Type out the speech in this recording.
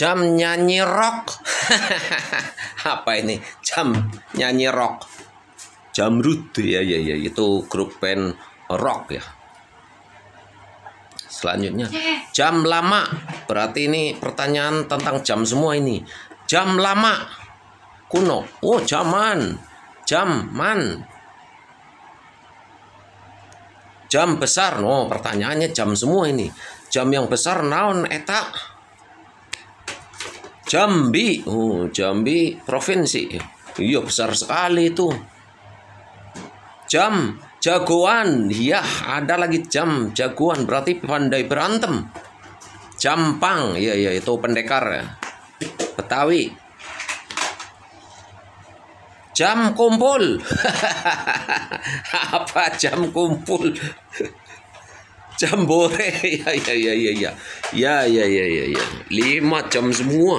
jam nyanyi rock. Apa ini? Jam nyanyi rock. jam rut ya ya ya itu grup band rock ya. Selanjutnya jam lama berarti ini pertanyaan tentang jam semua ini. Jam lama kuno. Oh zaman jam man jam besar no pertanyaannya jam semua ini jam yang besar naon etak. Jambi. Oh, Jambi provinsi. Iya besar sekali itu. Jam jagoan. Iya, ada lagi jam jagoan berarti pandai berantem. Jampang. Iya, iya itu pendekar ya. Betawi. Jam kumpul. Apa jam kumpul? jambore ya ya ya ya ya ya ya ya ya ya lima jam semua